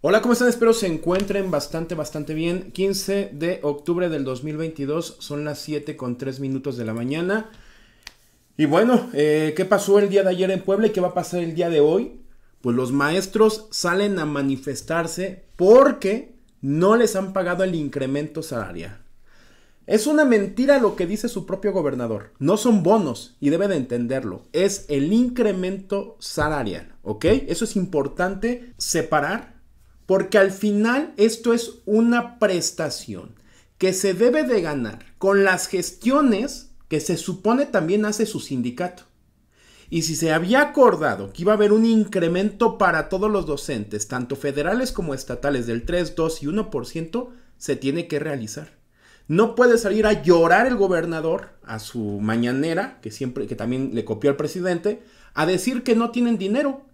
Hola, ¿cómo están? Espero se encuentren bastante, bastante bien. 15 de octubre del 2022, son las 7 con 3 minutos de la mañana. Y bueno, eh, ¿qué pasó el día de ayer en Puebla y qué va a pasar el día de hoy? Pues los maestros salen a manifestarse porque no les han pagado el incremento salarial. Es una mentira lo que dice su propio gobernador. No son bonos y debe de entenderlo. Es el incremento salarial, ¿ok? Eso es importante separar porque al final esto es una prestación que se debe de ganar con las gestiones que se supone también hace su sindicato. Y si se había acordado que iba a haber un incremento para todos los docentes, tanto federales como estatales, del 3, 2 y 1%, se tiene que realizar. No puede salir a llorar el gobernador a su mañanera, que siempre que también le copió al presidente, a decir que no tienen dinero,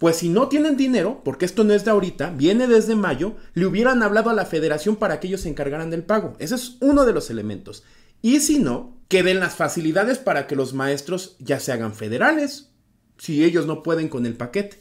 pues si no tienen dinero, porque esto no es de ahorita, viene desde mayo, le hubieran hablado a la federación para que ellos se encargaran del pago. Ese es uno de los elementos. Y si no, que den las facilidades para que los maestros ya se hagan federales, si ellos no pueden con el paquete.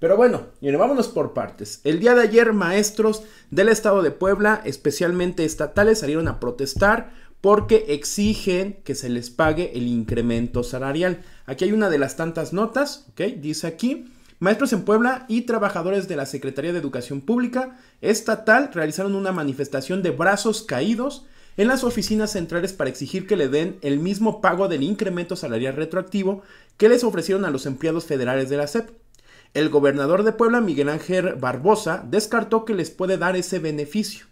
Pero bueno, y vámonos por partes. El día de ayer maestros del estado de Puebla, especialmente estatales, salieron a protestar porque exigen que se les pague el incremento salarial. Aquí hay una de las tantas notas, ¿ok? Dice aquí Maestros en Puebla y trabajadores de la Secretaría de Educación Pública Estatal realizaron una manifestación de brazos caídos en las oficinas centrales para exigir que le den el mismo pago del incremento salarial retroactivo que les ofrecieron a los empleados federales de la SEP. El gobernador de Puebla, Miguel Ángel Barbosa, descartó que les puede dar ese beneficio.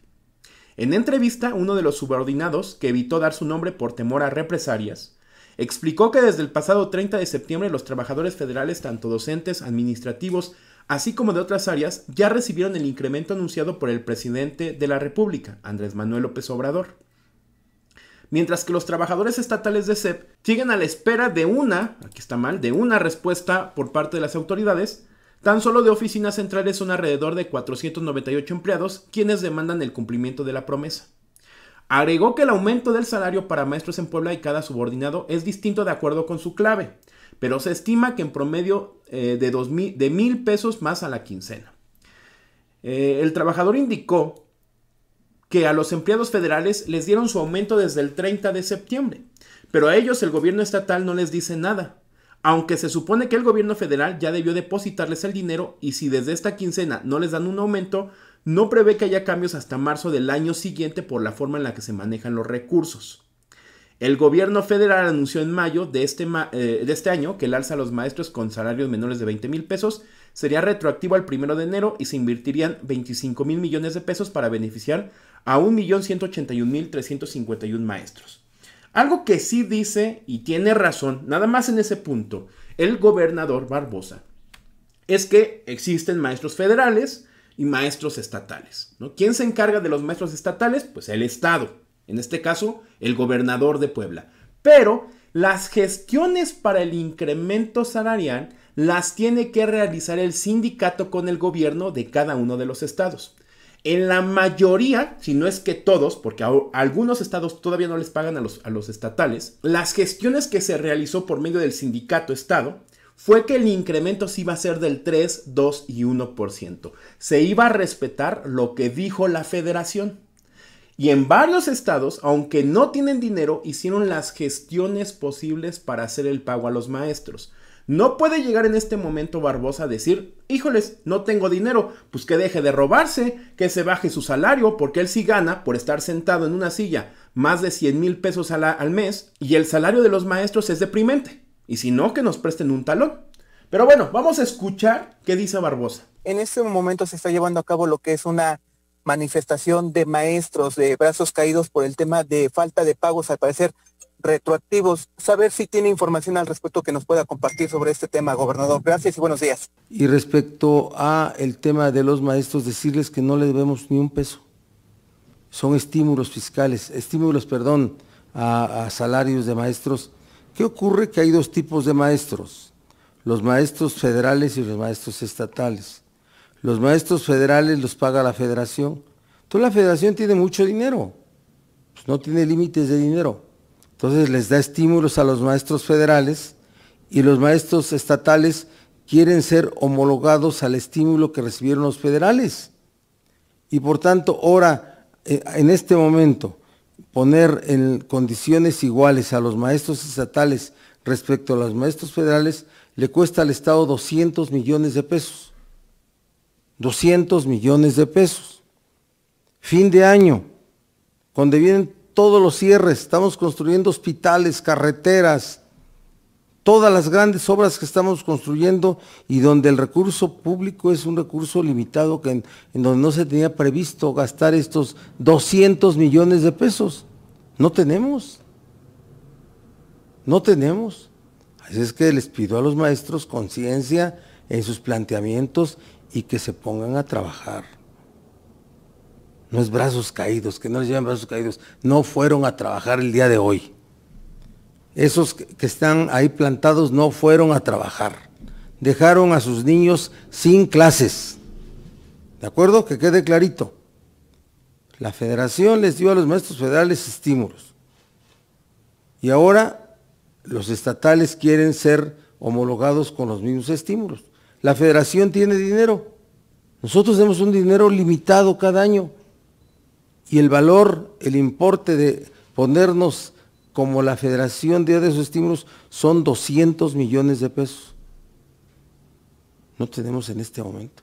En entrevista, uno de los subordinados, que evitó dar su nombre por temor a represalias, explicó que desde el pasado 30 de septiembre los trabajadores federales, tanto docentes, administrativos, así como de otras áreas, ya recibieron el incremento anunciado por el presidente de la República, Andrés Manuel López Obrador. Mientras que los trabajadores estatales de CEP siguen a la espera de una, aquí está mal, de una respuesta por parte de las autoridades, tan solo de oficinas centrales son alrededor de 498 empleados quienes demandan el cumplimiento de la promesa. Agregó que el aumento del salario para maestros en Puebla y cada subordinado es distinto de acuerdo con su clave, pero se estima que en promedio eh, de, dos mil, de pesos más a la quincena. Eh, el trabajador indicó que a los empleados federales les dieron su aumento desde el 30 de septiembre, pero a ellos el gobierno estatal no les dice nada, aunque se supone que el gobierno federal ya debió depositarles el dinero y si desde esta quincena no les dan un aumento, no prevé que haya cambios hasta marzo del año siguiente por la forma en la que se manejan los recursos. El gobierno federal anunció en mayo de este, eh, este año que el alza a los maestros con salarios menores de 20 mil pesos sería retroactivo al primero de enero y se invertirían 25 mil millones de pesos para beneficiar a 1.181.351 maestros. Algo que sí dice y tiene razón, nada más en ese punto, el gobernador Barbosa, es que existen maestros federales, y maestros estatales. ¿no? ¿Quién se encarga de los maestros estatales? Pues el Estado, en este caso el gobernador de Puebla. Pero las gestiones para el incremento salarial las tiene que realizar el sindicato con el gobierno de cada uno de los estados. En la mayoría, si no es que todos, porque algunos estados todavía no les pagan a los, a los estatales, las gestiones que se realizó por medio del sindicato Estado fue que el incremento sí iba a ser del 3, 2 y 1%. Se iba a respetar lo que dijo la federación. Y en varios estados, aunque no tienen dinero, hicieron las gestiones posibles para hacer el pago a los maestros. No puede llegar en este momento Barbosa a decir, híjoles, no tengo dinero, pues que deje de robarse, que se baje su salario, porque él sí gana por estar sentado en una silla más de 100 mil pesos al mes y el salario de los maestros es deprimente. Y si no, que nos presten un talón. Pero bueno, vamos a escuchar qué dice Barbosa. En este momento se está llevando a cabo lo que es una manifestación de maestros de brazos caídos por el tema de falta de pagos, al parecer retroactivos. Saber si tiene información al respecto que nos pueda compartir sobre este tema, gobernador. Gracias y buenos días. Y respecto a el tema de los maestros, decirles que no le debemos ni un peso. Son estímulos fiscales, estímulos, perdón, a, a salarios de maestros ¿Qué ocurre? Que hay dos tipos de maestros, los maestros federales y los maestros estatales. Los maestros federales los paga la federación. Entonces la federación tiene mucho dinero, pues, no tiene límites de dinero. Entonces les da estímulos a los maestros federales y los maestros estatales quieren ser homologados al estímulo que recibieron los federales. Y por tanto, ahora, eh, en este momento, poner en condiciones iguales a los maestros estatales respecto a los maestros federales le cuesta al Estado 200 millones de pesos. 200 millones de pesos. Fin de año, cuando vienen todos los cierres, estamos construyendo hospitales, carreteras, todas las grandes obras que estamos construyendo y donde el recurso público es un recurso limitado, en donde no se tenía previsto gastar estos 200 millones de pesos. No tenemos. No tenemos. Así es que les pido a los maestros conciencia en sus planteamientos y que se pongan a trabajar. No es brazos caídos, que no les lleven brazos caídos. No fueron a trabajar el día de hoy esos que están ahí plantados no fueron a trabajar. Dejaron a sus niños sin clases. ¿De acuerdo? Que quede clarito. La federación les dio a los maestros federales estímulos. Y ahora los estatales quieren ser homologados con los mismos estímulos. La federación tiene dinero. Nosotros tenemos un dinero limitado cada año. Y el valor, el importe de ponernos como la federación dio de sus estímulos, son 200 millones de pesos. No tenemos en este momento.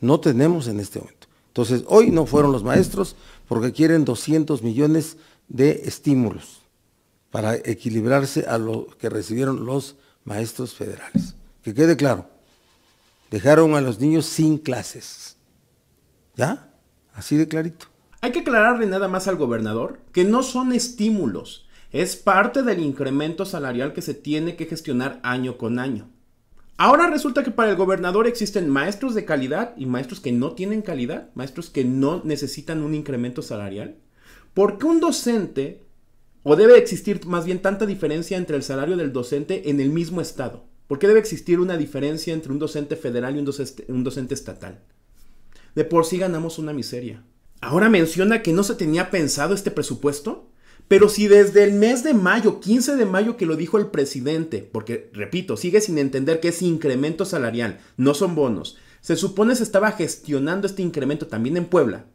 No tenemos en este momento. Entonces, hoy no fueron los maestros porque quieren 200 millones de estímulos para equilibrarse a lo que recibieron los maestros federales. Que quede claro, dejaron a los niños sin clases. ¿Ya? Así de clarito. Hay que aclararle nada más al gobernador que no son estímulos, es parte del incremento salarial que se tiene que gestionar año con año. Ahora resulta que para el gobernador existen maestros de calidad y maestros que no tienen calidad, maestros que no necesitan un incremento salarial. ¿Por qué un docente, o debe existir más bien tanta diferencia entre el salario del docente en el mismo estado? ¿Por qué debe existir una diferencia entre un docente federal y un docente, estatal? De por sí ganamos una miseria. Ahora menciona que no se tenía pensado este presupuesto, pero si desde el mes de mayo, 15 de mayo que lo dijo el presidente, porque repito, sigue sin entender que es incremento salarial, no son bonos. Se supone se estaba gestionando este incremento también en Puebla,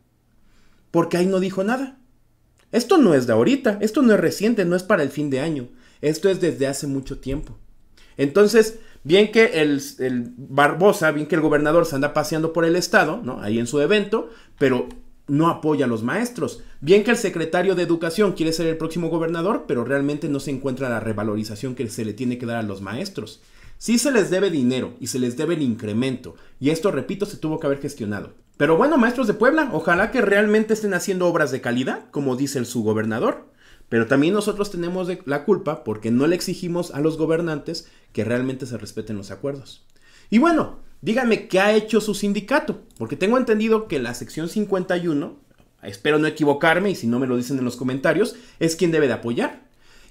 porque ahí no dijo nada. Esto no es de ahorita, esto no es reciente, no es para el fin de año, esto es desde hace mucho tiempo. Entonces, bien que el, el Barbosa, bien que el gobernador se anda paseando por el estado, ¿no? Ahí en su evento, pero no apoya a los maestros. Bien que el secretario de Educación quiere ser el próximo gobernador, pero realmente no se encuentra la revalorización que se le tiene que dar a los maestros. Sí se les debe dinero y se les debe el incremento, y esto, repito, se tuvo que haber gestionado. Pero bueno, maestros de Puebla, ojalá que realmente estén haciendo obras de calidad, como dice el gobernador Pero también nosotros tenemos la culpa porque no le exigimos a los gobernantes que realmente se respeten los acuerdos. Y bueno, Dígame qué ha hecho su sindicato, porque tengo entendido que la sección 51, espero no equivocarme y si no me lo dicen en los comentarios, es quien debe de apoyar.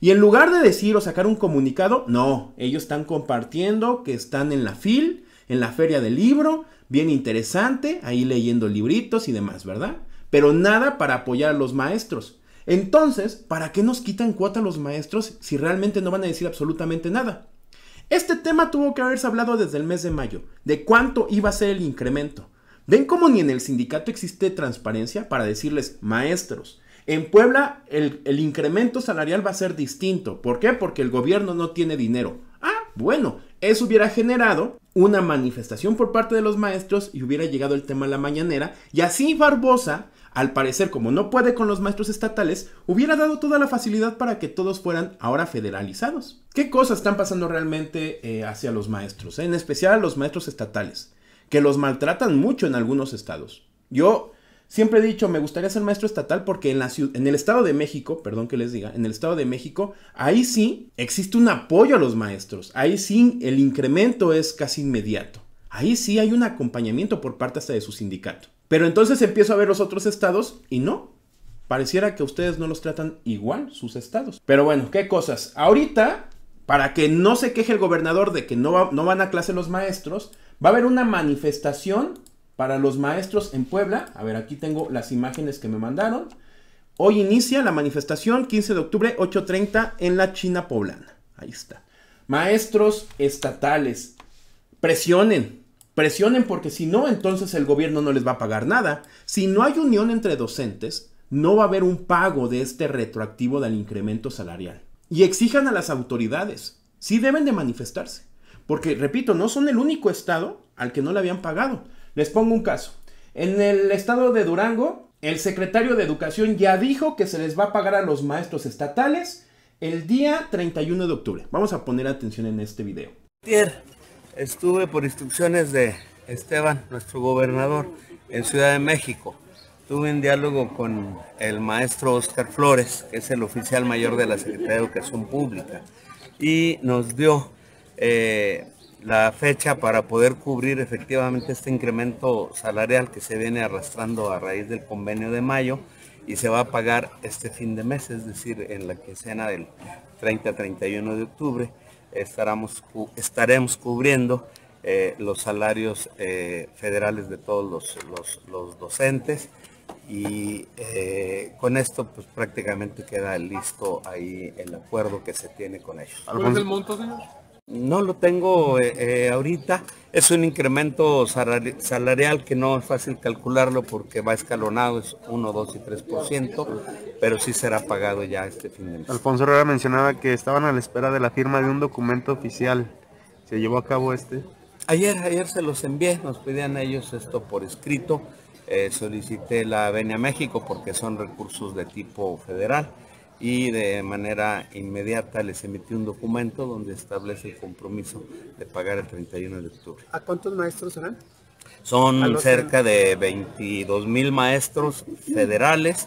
Y en lugar de decir o sacar un comunicado, no, ellos están compartiendo que están en la FIL, en la feria del libro, bien interesante, ahí leyendo libritos y demás, ¿verdad? Pero nada para apoyar a los maestros. Entonces, ¿para qué nos quitan cuota los maestros si realmente no van a decir absolutamente nada? Este tema tuvo que haberse hablado desde el mes de mayo, de cuánto iba a ser el incremento. ¿Ven cómo ni en el sindicato existe transparencia para decirles, maestros, en Puebla el, el incremento salarial va a ser distinto? ¿Por qué? Porque el gobierno no tiene dinero. Ah, bueno, eso hubiera generado una manifestación por parte de los maestros y hubiera llegado el tema a la mañanera y así Barbosa al parecer, como no puede con los maestros estatales, hubiera dado toda la facilidad para que todos fueran ahora federalizados. ¿Qué cosas están pasando realmente eh, hacia los maestros? Eh? En especial a los maestros estatales, que los maltratan mucho en algunos estados. Yo siempre he dicho, me gustaría ser maestro estatal porque en, en el Estado de México, perdón que les diga, en el Estado de México, ahí sí existe un apoyo a los maestros, ahí sí el incremento es casi inmediato, ahí sí hay un acompañamiento por parte hasta de su sindicato. Pero entonces empiezo a ver los otros estados y no. Pareciera que ustedes no los tratan igual sus estados. Pero bueno, qué cosas. Ahorita, para que no se queje el gobernador de que no, no van a clase los maestros, va a haber una manifestación para los maestros en Puebla. A ver, aquí tengo las imágenes que me mandaron. Hoy inicia la manifestación, 15 de octubre, 8.30 en la China poblana. Ahí está. Maestros estatales, presionen, Presionen porque si no, entonces el gobierno no les va a pagar nada. Si no hay unión entre docentes, no va a haber un pago de este retroactivo del incremento salarial. Y exijan a las autoridades. Sí deben de manifestarse. Porque, repito, no son el único estado al que no le habían pagado. Les pongo un caso. En el estado de Durango, el secretario de Educación ya dijo que se les va a pagar a los maestros estatales el día 31 de octubre. Vamos a poner atención en este video. Estuve por instrucciones de Esteban, nuestro gobernador, en Ciudad de México. Tuve un diálogo con el maestro Oscar Flores, que es el oficial mayor de la Secretaría de Educación Pública, y nos dio eh, la fecha para poder cubrir efectivamente este incremento salarial que se viene arrastrando a raíz del convenio de mayo y se va a pagar este fin de mes, es decir, en la quincena del 30-31 de octubre estaremos, estaremos cubriendo eh, los salarios eh, federales de todos los, docentes y eh, con esto pues prácticamente queda listo ahí el acuerdo que se tiene con ellos. ¿Cuál es el monto, señor? No lo tengo eh, eh, ahorita. Es un incremento salarial que no es fácil calcularlo porque va escalonado, es 1, 2 y 3%, pero sí será pagado ya este fin de mes. Alfonso Herrera mencionaba que estaban a la espera de la firma de un documento oficial. ¿Se llevó a cabo este? Ayer, ayer se los envié, nos pedían a ellos esto por escrito. Eh, solicité la venia México porque son recursos de tipo federal y de manera inmediata les emitió un documento donde establece el compromiso de pagar el 31 de octubre. ¿A cuántos maestros serán? Son cerca de 22 mil maestros federales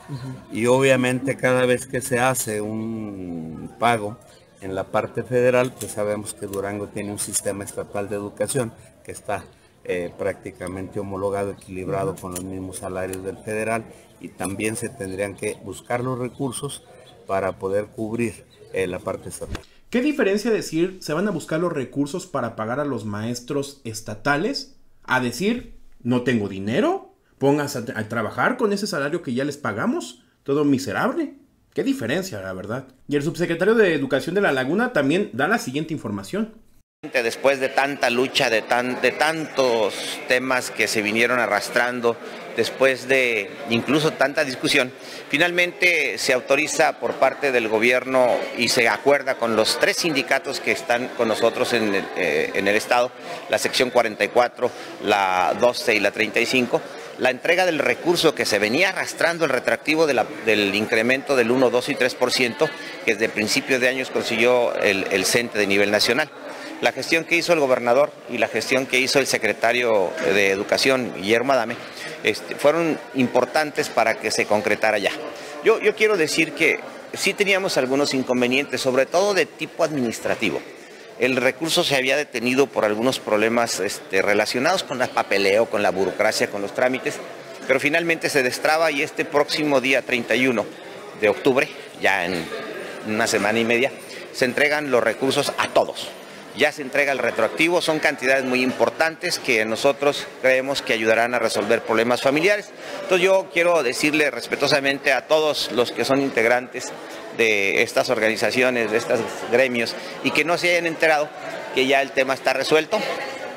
y obviamente cada vez que se hace un pago en la parte federal, pues sabemos que Durango tiene un sistema estatal de educación que está eh, prácticamente homologado, equilibrado con los mismos salarios del federal y también se tendrían que buscar los recursos para poder cubrir eh, la parte estatal. ¿Qué diferencia decir se van a buscar los recursos para pagar a los maestros estatales a decir no tengo dinero, pongas a, trabajar con ese salario que ya les pagamos? Todo miserable. Qué diferencia, la verdad. Y el subsecretario de Educación de La Laguna también da la siguiente información. Después de tanta lucha, de, tan, de tantos temas que se vinieron arrastrando después de incluso tanta discusión, finalmente se autoriza por parte del gobierno y se acuerda con los tres sindicatos que están con nosotros en el, eh, Estado, la sección 44, la 12 y la 35, la entrega del recurso que se venía arrastrando el retractivo del incremento del 1, 2 y 3% que desde principios de años consiguió el, el CENTE de nivel nacional. La gestión que hizo el gobernador y la gestión que hizo el secretario de Educación, Guillermo Adame, este, fueron importantes para que se concretara ya. Yo, yo quiero decir que sí teníamos algunos inconvenientes, sobre todo de tipo administrativo. El recurso se había detenido por algunos problemas este, relacionados con el papeleo, con la burocracia, con los trámites, pero finalmente se destraba y este próximo día 31 de octubre, ya en una semana y media, se entregan los recursos a todos, ya se entrega el retroactivo, son cantidades muy importantes que nosotros creemos que ayudarán a resolver problemas familiares. Entonces yo quiero decirle respetuosamente a todos los que son integrantes de estas organizaciones, de estos gremios, y que no se hayan enterado que ya el tema está resuelto,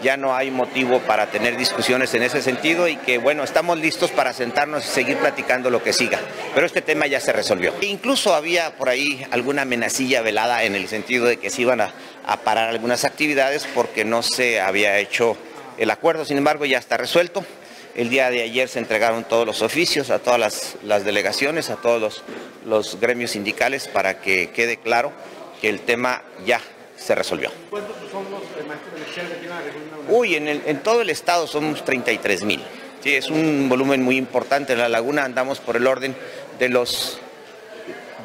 ya no hay motivo para tener discusiones en ese sentido y que bueno, estamos listos para sentarnos y seguir platicando lo que siga. Pero este tema ya se resolvió. incluso había por ahí alguna amenacilla velada en el sentido de que se iban a a parar algunas actividades porque no se había hecho el acuerdo, sin embargo ya está resuelto. El día de ayer se entregaron todos los oficios a todas las, delegaciones, a todos los, gremios sindicales para que quede claro que el tema ya se resolvió. ¿Cuántos son los de que Uy, en, el, en todo el estado somos 33 mil. Sí, es un volumen muy importante. En la laguna andamos por el orden de los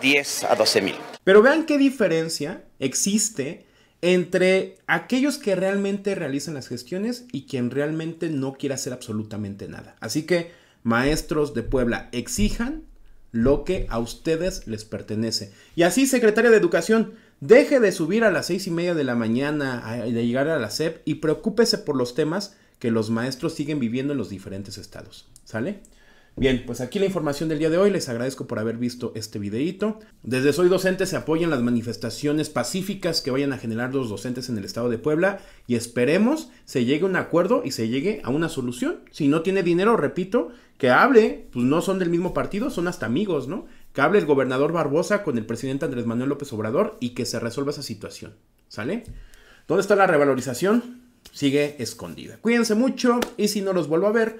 10 a 12 mil. Pero vean qué diferencia existe entre aquellos que realmente realizan las gestiones y quien realmente no quiere hacer absolutamente nada. Así que, maestros de Puebla, exijan lo que a ustedes les pertenece. Y así, secretaria de Educación, deje de subir a las seis y media de la mañana y de llegar a la SEP y preocúpese por los temas que los maestros siguen viviendo en los diferentes estados. ¿Sale? Bien, pues aquí la información del día de hoy. Les agradezco por haber visto este videito Desde Soy Docente se apoyan las manifestaciones pacíficas que vayan a generar los docentes en el estado de Puebla y esperemos se llegue a un acuerdo y se llegue a una solución. Si no tiene dinero, repito, que hable, pues no son del mismo partido, son hasta amigos, ¿no? Que hable el gobernador Barbosa con el presidente Andrés Manuel López Obrador y que se resuelva esa situación. ¿Sale? ¿Dónde está la revalorización? Sigue escondida. Cuídense mucho y si no los vuelvo a ver